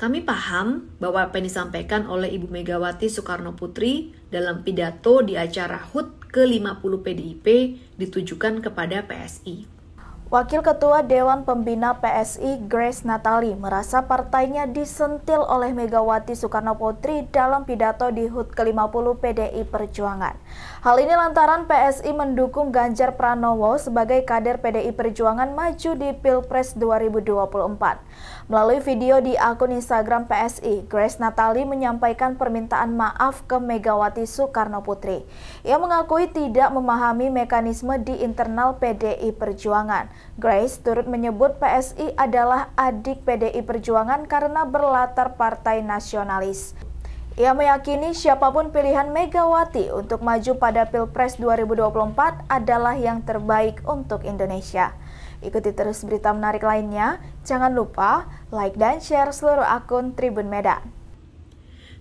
Kami paham bahwa apa yang disampaikan oleh Ibu Megawati Soekarno Putri dalam pidato di acara HUT ke-50 PDIP ditujukan kepada PSI. Wakil Ketua Dewan Pembina PSI Grace Natali merasa partainya disentil oleh Megawati Soekarnoputri dalam pidato di HUT ke-50 PDI Perjuangan. Hal ini lantaran PSI mendukung Ganjar Pranowo sebagai kader PDI Perjuangan maju di Pilpres 2024. Melalui video di akun Instagram PSI, Grace Natali menyampaikan permintaan maaf ke Megawati Soekarnoputri. Ia mengakui tidak memahami mekanisme di internal PDI Perjuangan. Grace turut menyebut PSI adalah adik PDI Perjuangan karena berlatar partai nasionalis. Ia meyakini siapapun pilihan Megawati untuk maju pada Pilpres 2024 adalah yang terbaik untuk Indonesia. Ikuti terus berita menarik lainnya. Jangan lupa like dan share seluruh akun Tribun Medan.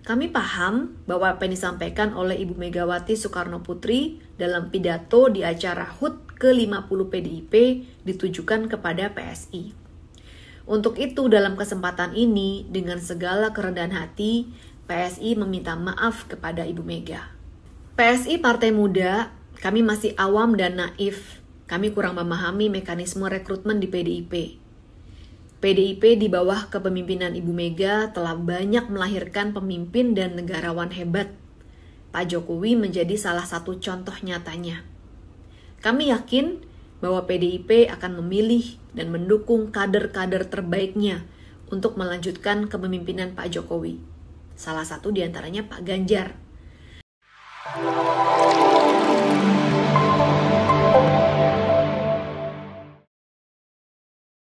Kami paham bahwa apa yang disampaikan oleh Ibu Megawati Soekarno Putri dalam pidato di acara HUT ke-50 PDIP ditujukan kepada PSI. Untuk itu, dalam kesempatan ini, dengan segala kerendahan hati, PSI meminta maaf kepada Ibu Mega. PSI Partai Muda, kami masih awam dan naif. Kami kurang memahami mekanisme rekrutmen di PDIP PDIP di bawah kepemimpinan Ibu Mega telah banyak melahirkan pemimpin dan negarawan hebat. Pak Jokowi menjadi salah satu contoh nyatanya. Kami yakin bahwa PDIP akan memilih dan mendukung kader-kader terbaiknya untuk melanjutkan kepemimpinan Pak Jokowi. Salah satu diantaranya Pak Ganjar.